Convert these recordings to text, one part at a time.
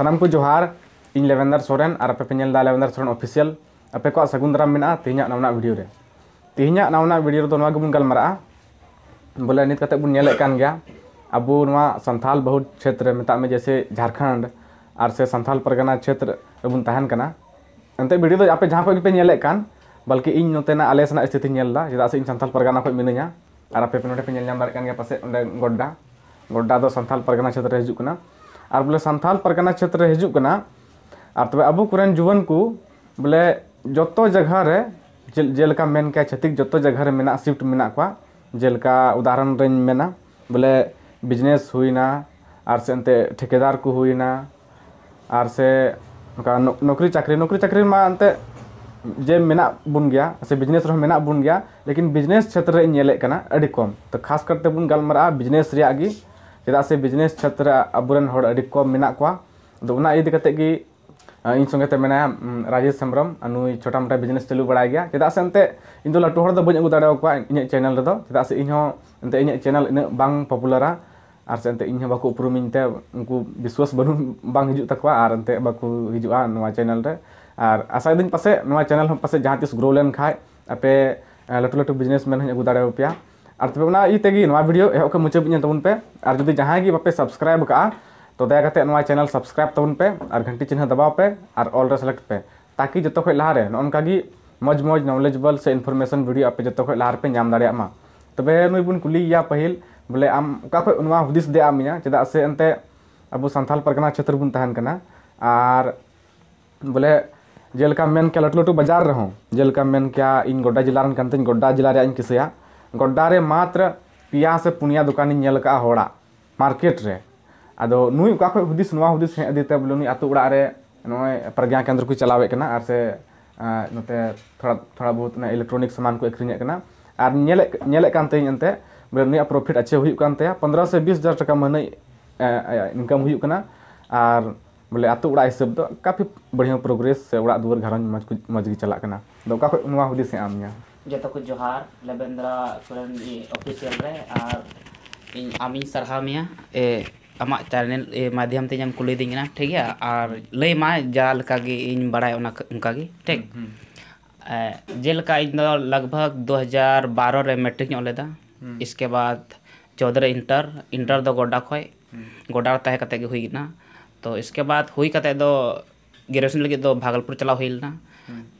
को जोहार इन लेवेंदर सोरेन और पे लेवेंदर सोरेन ऑफिशियल आपे को सगुन दाराम में तेहना नवना भिडियो तेहे तेहना नवना वीडियो तो नवागे बन गलमारा बोले नित कते बन अब संथाल बहुत क्षेत्र मता में जैसे झारखंड और से संथाल परगना क्षेत्र बन तहन कना एनते वीडियो तो आपे जहाँ को पे बल्कि इन नोतेना आले सना स्थिति नेलदा जेदा से इन परगना खुद मिना और आपे पे नोटे पे नेल नाम पासे गोड्डा गोड्डा दो संथाल परगना क्षेत्र हजू और बोले सानथाल परगना क्षेत्र हजू और तब अब जुवन को बोले जो तो जगह रे जेल का मेन के छतिक जो तो जगह रे मेना शिफ्ट मेना जेल का उदाहरण रे मेना बोले बिजनेस हुईना और से एनते ठेकेदार को हुईना और से नौकरी चाकरी नौकरी चाकरी मा एनते जे मेना बुन गया से बिजनेस रे मेना बुन गया लेकिन बिजनेस क्षेत्र रे नेले कम तो खास करते बुन गलमरा बिजनेस रे ᱪᱮᱫᱟᱜ ᱥᱮ ᱵᱤᱡᱽᱱᱮᱥ ᱪᱷᱮᱛᱨᱮ ᱟᱵᱚᱨᱮᱱ ᱦᱚᱲ ᱟᱹᱰᱤ ᱠᱚᱢ ᱢᱮᱱᱟᱜ ᱠᱚᱣᱟ ᱟᱫᱚ ᱚᱱᱟ ᱤᱫᱤ ᱠᱟᱛᱮ ᱜᱮ ᱤᱧ ᱥᱚᱸᱜᱮ ᱛᱮ ᱢᱮᱱᱟᱭᱟ ᱨᱟᱡᱮᱥ ᱦᱮᱢᱵᱨᱚᱢ ᱱᱩᱭ ᱪᱷᱳᱴᱟ ᱢᱳᱴᱟ ᱵᱤᱡᱽᱱᱮᱥ ᱪᱟᱹᱞᱩ ᱵᱟᱲᱟᱭ ᱜᱮᱭᱟ ᱪᱮᱫᱟᱜ ᱥᱮ ᱮᱱᱛᱮ ᱤᱧ ᱫᱚ ᱞᱟᱹᱴᱩ ᱦᱚᱲ ᱫᱚ ᱵᱟᱹᱧ ᱟᱹᱜᱩ ᱫᱟᱲᱮᱭᱟᱠᱚᱣᱟ ᱤᱧᱟᱹᱜ ᱪᱮᱱᱮᱞ ᱨᱮᱫᱚ ᱪᱮᱫᱟᱜ ᱥᱮ ᱤᱧ ᱦᱚᱸ ᱮᱱᱛᱮ ᱤᱧᱟᱹᱜ ᱪᱮᱱᱮᱞ ᱤᱱᱟᱹᱜ ᱵᱟᱝ ᱯᱚᱯᱩᱞᱟᱨᱟ ᱟᱨ ᱥᱮ ᱮᱱᱛᱮ ᱤᱧ ᱦᱚᱸ ᱵᱟᱠᱚ ᱩᱯᱨᱩᱢᱤᱧ ᱛᱮ ᱩᱱᱠᱩ ᱵᱤᱥᱣᱟᱥ ᱵᱟᱹᱱᱩᱜ ᱵᱟᱝ ᱦᱤᱡᱩᱜ ᱛᱟᱠᱚᱣᱟ ᱟᱨ ᱮᱱᱛᱮ ᱵᱟᱠᱚ ᱦᱤᱡᱩᱜᱼᱟ ᱱᱚᱣᱟ ᱪᱮᱱᱮᱞ ᱨᱮ ᱟᱨ ᱟᱥᱟᱭᱫᱟᱹᱧ ᱯᱟᱥᱮᱡ ᱱᱚᱣᱟ ᱪᱮᱱᱮᱞ ᱦᱚᱸ ᱯᱟᱥᱮᱡ ᱡᱟᱦᱟᱸ ᱛᱤᱥ ᱜᱨᱳ ᱞᱮᱱᱠᱷᱟᱡ ᱟᱯᱮ ᱞᱟᱹᱴᱩ ᱞᱟᱹᱴᱩ ᱵᱤᱡᱽᱱᱮᱥ ᱢᱮᱱ ᱦᱚᱸᱧ ᱟᱹᱜᱩ ᱫᱟᱲᱮᱭᱟᱯᱮᱭᱟ ᱟᱨ ᱛᱚᱵᱮᱱᱟ ᱤᱛᱮᱜᱤᱱ ᱱᱟ ভিডিও ᱮᱠᱚ ᱢᱩᱪᱟᱹᱫᱤᱧ ᱛᱟᱵᱚᱱ ᱯᱮ ᱟᱨ ᱡᱩᱫᱤ ᱡᱟᱦᱟᱸ ᱜᱮ ᱵᱟᱯᱮ ᱥᱟᱵᱥᱠᱨᱟᱭᱤᱵᱽ ᱠᱟᱜᱼᱟ ᱛᱚ ᱫᱟᱭᱟ ᱠᱟᱛᱮ ᱱᱚᱣᱟ ᱪᱮᱱᱮᱞ ᱥᱟᱵᱥᱠᱨᱟᱭᱤᱵᱽ ᱛᱟᱵᱚᱱ ᱯᱮ ᱟᱨ ᱜᱷᱟᱱᱴᱤ ᱪᱤᱱᱦᱟᱹ ᱫᱟᱵᱟᱣ ᱯᱮ ᱟᱨ オール ᱨᱮ ᱥᱮᱞᱮᱠᱴ ᱯᱮ ᱛᱟᱠᱤ ᱡᱚᱛᱚ ᱠᱚ ᱞᱟᱦᱟᱨᱮᱱ ᱚᱱᱠᱟ ᱜᱮ ᱢᱚᱡᱼᱢᱚᱡ ᱱᱚᱞᱮᱡᱟᱵᱚᱞ ᱥᱮ ᱤᱱᱯᱷᱚᱨᱢᱮᱥᱚᱱ ᱵᱤᱰᱤᱭᱚ ᱟᱯᱮ ᱡᱚᱛᱚ ᱠᱚ ᱞᱟ गड्डारे मात्र पिया से पुनिया दुकानी निल का मार्केट रे अद नुई का खो हुदिस हे अदिते बोलो नुई अतु प्रज्ञा केंद्र को चलावे केना से नते थोड़ा थोड़ा बहुत ना इलेक्ट्रॉनिक सामान को एकरिने केना आर निले निले बोलो नुई प्रॉफिट अच्छे हुई पंद्रह 15 से 20000 टका महने इनकम हुई केना बोले आत उड़ा हिसाब तो काफी बढ़िया प्रोग्रेस से उड़ा दुवर घर मज मज की चला केना दो हे आमिया जो तक जोहार लवेंद्रा कुरन ऑफिसियल सारहामे आम चैनल माध्यम तेज कुली ठीक है और लैमा जहाँ इन बड़ा उनका ठीक हम्म, हम्म। जेल लगभग दो हज़ार बारो रे मेट्रिक हम्म। इसके बाद चौदह इंटर इंटर दो गोडा खय गोडार तह कते तो इसके बाद हुई कते ग्रेजुएशन लगे तो भागलपुर चला हुई लेना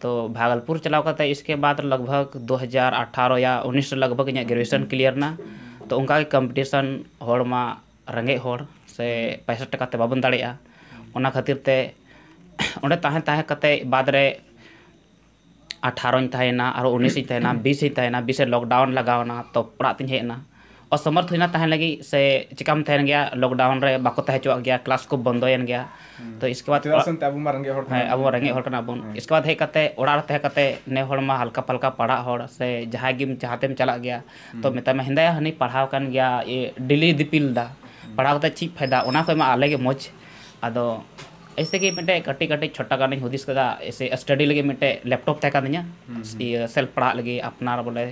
तो भागलपुर चलाव करता इसके बाद लगभग 2018 या 19 लगभग इन ग्रेजुएशन क्लियर ना तो उनका कंपटीशन होड़मा रंगे होड़ से पैंसठ टका ते बाबन दाड़ेया ᱚᱱᱟ ᱠᱷᱟᱹᱛᱤᱨ ᱛᱮ ᱚᱸᱰᱮ ᱛᱟᱦᱮᱸ ᱛᱟᱦᱮᱸ ᱠᱟᱛᱮ बाद रे अठारह ताहना और उन्नीस ताहना बीस ताहना बीस लॉकडाउन लगावना तो पढ़ाते हैं असमर्थ होना तहन लगी से चिकाम तहन गया लॉकडाउन रे बाको तह चो गया क्लास को बंद बंदोयन गया हम्म। तो इसके बाद तो हाँ, अब मरंगे होड़ है अब मरंगे होड़ कना बन इसके बाद है कते ओड़ा रहते कते ने होड़ मा हल्का फल्का पढ़ा होड़ से जहां गिम चाहते में चला गया हम्म। तो मेता में हिंदा हनी पढ़ाव कन गया ये दिल्ली दिपिल दा हम्म। पढ़ाव त तो ची फायदा ओना को मा अलग मोच आदो ऐसे के मिटे कटी कटी छोटा गानी हुदिस कदा ऐसे स्टडी लगे मिटे लैपटॉप तह का दिया सेल्फ पढ़ा लगे अपना बोले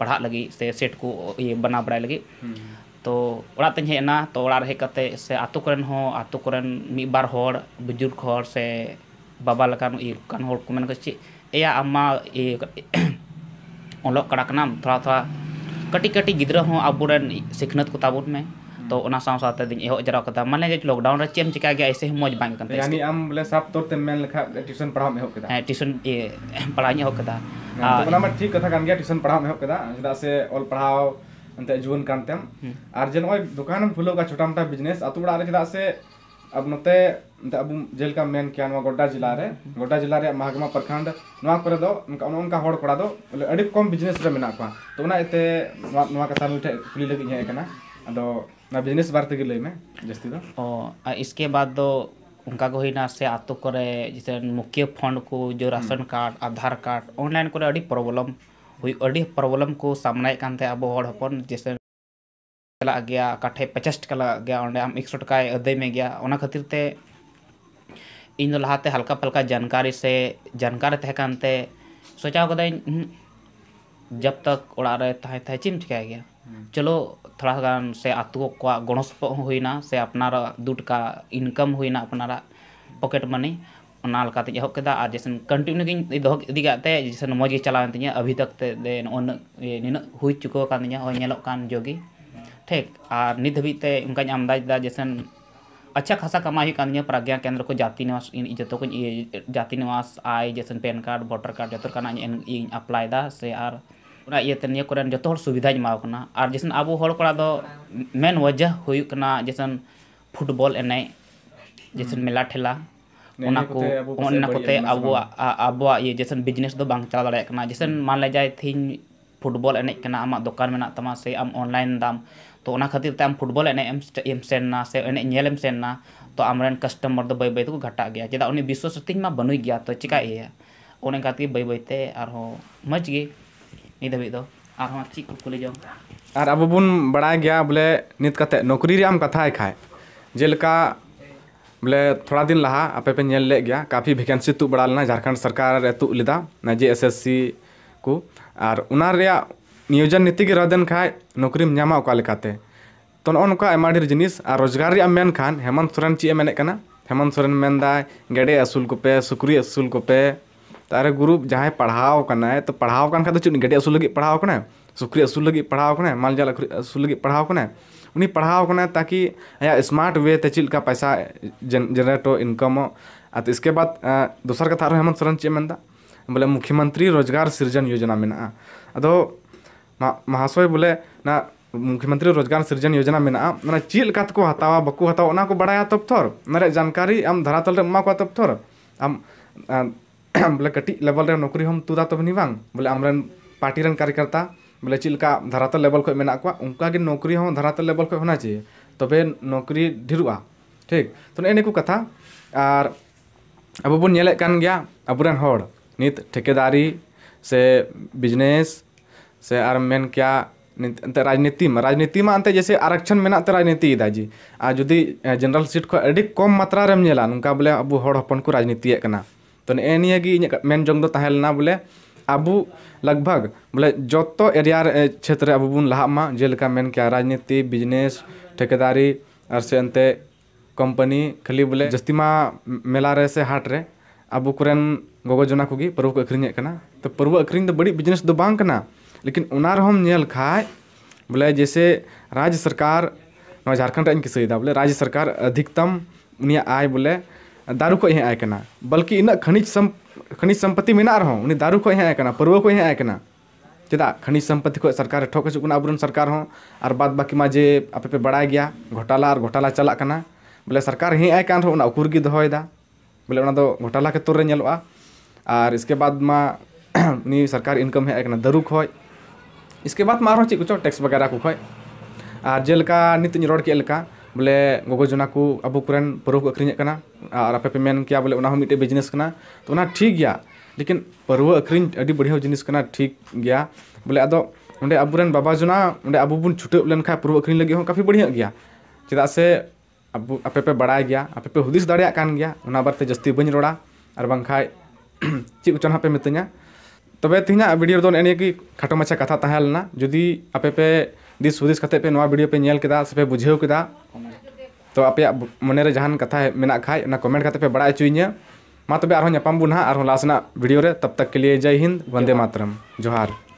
पढ़ा लगी से सेट को ये बना बड़ा लगी हम्म। तो ओड़ा तेज हेना तो ओड़ा रहे कते से आतु करन हो आतु करन मी बार होर बुजुर्ग होर से बाबा लकान ये कान होर को मन कछि एया अम्मा ये ओलो कड़कना थोड़ा थोड़ा कटी कटी गिद्र हो अबुरन सिखनत को ताबुत में तो ᱚᱱᱟ ᱥᱟᱶ ᱥᱟᱶᱛᱮ ᱫᱤᱧ ᱮᱦᱚᱵ ᱡᱟᱣᱨᱟ ᱠᱮᱫᱟ ᱢᱟᱱᱮ ᱡᱮ ᱞᱚᱠᱰᱟᱣᱩᱱ ᱨᱮ ᱪᱮᱫ ᱮᱢ ᱪᱤᱠᱟ ᱜᱮᱭᱟ ᱮᱥᱮ ᱢᱚᱡᱽ ᱵᱟᱝ ᱠᱟᱱ ᱛᱟᱦᱮᱸ ᱭᱟᱱᱤ ᱟᱢ ᱵᱚᱞᱮ ᱥᱟᱯ ᱛᱚᱨ ᱛᱮᱢ ᱢᱮᱱ ᱞᱮᱠᱷᱟᱱ ᱴᱤᱭᱩᱥᱚᱱ ᱯᱟᱲᱦᱟᱣ ᱮᱦᱚᱵ ᱠᱮᱫᱟ ᱦᱮᱸ ᱴᱤᱭᱩᱥᱚᱱ ᱯᱟᱲᱦᱟᱣ ᱤᱧ ᱮᱦᱚᱵ ᱠᱮᱫᱟ ᱛᱚ ᱚᱱᱟ ᱢᱟ ᱴᱷᱤᱠ ᱠᱟᱛᱷᱟ ᱠᱟᱱ ᱜᱮᱭᱟ ᱴᱤᱭᱩᱥᱚᱱ ᱯᱟᱲᱦᱟᱣ ᱮᱦᱚᱵ ᱠᱮᱫᱟ ᱪᱮᱫᱟᱜ ᱥᱮ ᱚᱞ ᱯᱟᱲᱦᱟᱣ ᱮᱱᱛᱮ ᱡᱩᱣᱟᱹᱱ ᱠᱟᱱ ᱛᱮᱢ ᱟᱨ ᱡᱮ ᱱᱚᱜᱼᱚᱭ ᱫᱚᱠᱟᱱᱮᱢ ᱠᱷᱩᱞᱟᱹᱣ ᱠᱟ ᱪᱷᱳᱴᱟ ᱢᱚᱴᱟ ᱵᱤᱡᱽᱱᱮᱥ ᱟᱛᱳ ᱚᱲᱟᱜ ᱨᱮ ᱪᱮᱫᱟᱜ से अब नोते अब जेलका मेन क्या गोड्डा जिला रे गोड्डा जिला रे महागमा प्रखंड नवा करे दो उनका उनका होड़ कोड़ा दो अड़ी कम बिजनेस रे मेना को तो ना एते नवा का सामने कुली लगी है कना बिजनेस बारे के लिए जस्ती ᱞᱟᱹᱭ ᱢᱮ ᱡᱟᱹᱥᱛᱤ ᱫᱚ उनका को ना से आतो करे जैसे मुख्य फंड को जो हम्म। Ration card Aadhaar card online करे अड़ी प्रॉब्लम हुई अड़ी प्रॉब्लम को सामना कान थे अब और हपन जैसे चला गया काठे पचास चला गया और हम एक सौ टका अदय में गया उन खातिर ते इन लहाते हल्का फल्का जानकारी से जानकारी तह कानते सोचा कदा तो हम्म, जब तक उड़ा रहे तहे तहे चिम चिकाया गया चलो थोड़ा से आतुक गणसप होना से अपना दुटका इनकम होना अपना पकेट मनी एहबा जैसे कंटिन्यू गिंग जैसे मज़े चलावन तीन अभी तक नई चुका जोगी ठीक और नित हिते उनका जैसे अच्छा खासा कमाई प्रज्ञा केंद्र को जाति निवास जो जाति निवास आई जैसे पैन कार्ड भोटर कार्ड जो एप्लाई से इतने जो सुविधा मावना और जैसे अब मेन वजह होना जैसे फुटबल एन जैसे मेला ठेला अब अब ये जैसे बिजनेस चला दाड़ा जैसे मान ले जाए थी फुटबल एन आम दोकान मेना तमाम से आम ऑनलाइन दाम तो खातिर तेम फुटबल एन सेना से एनम सेना तो आम कस्टमर तो बै बैको घटा गया चेदा उन्हें विश्वास तीन बनू गया तो चिका उन्हें बै बैते मजगे ᱱᱤᱛ ᱫᱷᱟᱹᱵᱤᱡ ᱫᱚ ᱟᱨᱦᱚᱸ ᱪᱮᱫ ᱠᱚ ᱠᱩᱞᱤ ᱡᱚᱝ ᱟᱨ ᱟᱵᱚ ᱵᱚᱱ ᱵᱟᱲᱟᱭ ᱜᱮᱭᱟ ᱵᱚᱞᱮ ᱱᱤᱛ ᱠᱟᱛᱮ बोले थोड़ा दिन लहा आपे पे नेल ले गया काफ़ी वैकेंसी तू बड़ा लेना झारखंड सरकार तू लेदा ना जे एस एस सी को और उना नियोजन नीति के रदन खाए नौकरी नामा ओकाते तो नौका एम जिनिस आ रोजगार मेन खान हेमंत सोरेन चे मेन हेमंत सोरेन मेन गेडे असूल पे सुकरी असूल पे ᱛᱚ ᱟᱨᱮ ᱜᱩᱨᱩᱯ ᱡᱟᱦᱟᱸᱭ ᱯᱟᱲᱦᱟᱣ ᱠᱟᱱᱟᱭ ᱛᱚ ᱯᱟᱲᱦᱟᱣ ᱠᱟᱱ ᱠᱷᱟᱱ ᱫᱚ ᱪᱮᱫ ᱜᱟᱹᱰᱤ ᱟᱹᱥᱩᱞ ᱞᱟᱹᱜᱤᱫ ᱯᱟᱲᱦᱟᱣ ᱠᱟᱱᱟᱭ ᱥᱩᱠᱨᱤ ᱟᱹᱥᱩᱞ ᱞᱟᱹᱜᱤᱫ ᱯᱟᱲᱦᱟᱣ ᱠᱟᱱᱟᱭ ᱢᱟᱞᱡᱟᱞ ᱟᱹᱥᱩᱞ ᱞᱟᱹᱜᱤद पढ़ाव कना तो तो उन्हीं पढ़ाव कना ताकि या स्मार्ट वे ते चिल का पैसा जनरेट हो इनकम हो आ तो इसके बाद दूसर कथा और हेमंत सोरेन चे मनदा बोले मुख्यमंत्री रोजगार सृजन योजना में अदो महाशय बोले ना मुख्यमंत्री रोजगार सृजन योजना में चल का तो को हतावा बको हतावा को बड़ा तब थोर जानकारी आम धरातल को तब थोर आम बोले कटी लेवल रे नौकरी हम तुदा तब तो नहीं बांग बोले अमरन पार्टी रन कार्यकर्ता बोले चिल्का धरातल लेवल को मना कुआ उनका की नौकरी हम धरातल लेवल को होना चाहिए तबे तो नौकरी ढिरुआ ठीक तो ने को कथा और अब बोन ये लेकर गया अब बोन नित ठेकेदारी से बिजनेस से आर मेन क्या राजनीति में राजनीति में अंत जैसे आरक्षण में ना राजनीति इदा जी आ जुदी जनरल सीट को अडी कम मात्रा रे मेला नुका बोले अब हॉर्ड हपन को राजनीति है कना तो ᱱᱮᱜᱼᱮ ᱱᱤᱭᱟᱹ ᱜᱮ ᱤᱧᱟᱹᱜ ᱢᱮᱱ ᱡᱚᱝ ᱫᱚ ᱛᱟᱦᱮᱸ ᱞᱮᱱᱟ ᱵᱚᱞᱮ ᱟᱵᱚ ᱞᱟᱜᱽᱵᱷᱟᱜᱽ ᱵᱚᱞᱮ ᱡᱚᱛᱚ ᱮᱨᱤᱭᱟ ᱨᱮ ᱪᱷᱮᱛᱨᱮ ᱟᱵᱚ ᱵᱚᱱ ᱞᱟᱦᱟᱜ ठेकेदारी और से अंत कंपनी खाली बोले जस्तिमा मेला रे से हाट रे अब कुरेन गोगो जना को पर्व को अखरीन तो परुवा अखरीन तो बड़ी बिजनेस दो बांग कना लेकिन उना रहम नेल खाय बोले जैसे राज्य सरकार झारखंड सही था बोले राज्य सरकार अधिकतम उनिया आय बोले दारू को यहाँ बल्कि इन खनिज सम खनिज सम्पत्ति में रहा उन दारू को यहाँ पर्व को यहाँ चेदा खनिज सम्पत्ति को सरकार ठोक हजूक अब सरकार और बाद बाकी मा जे आप पे बड़ा गया घोटाला और घोटाला चलना बोले सरकार हे आय कान रहा उकुर की बोले तो घोटाला के तुरे में और इसके बाद मा सरकार इनकम हे दारू खो इसके बाद मा चेक को टैक्स वगैरह को खोज और जेल नित रोड के लिए बोले गगोजना को अब पर्व को अखरीजना और आपे पे के बोले मिट्टे बिजनेस करना तो ठीक गया लेकिन पर्व अखरी अभी बढ़िया जिनिस ठीक गया बोले अब अंत अब बाबा जना अब बन छुटे लेखा पर्व अखरी लगे काफी बढ़िया गया चेदा से अब आपे पे बड़ा गया आपे पे हदीस दान बारे जस्ती बी रहा और बाखा चेक उचान पे मिताजा तब तीन भिडियो एन की खाटो माचा कथा तहलना जुदी आपे पे दिस हदीस पे वीडियो पे नल के पे बुझे तो आप मनेर जहां कथा मेना खा कमेंट करते पे बड़ा चुईे मा तबे और लासना वीडियो रे तब तक के लिए जय हिंद वंदे मातरम जोहार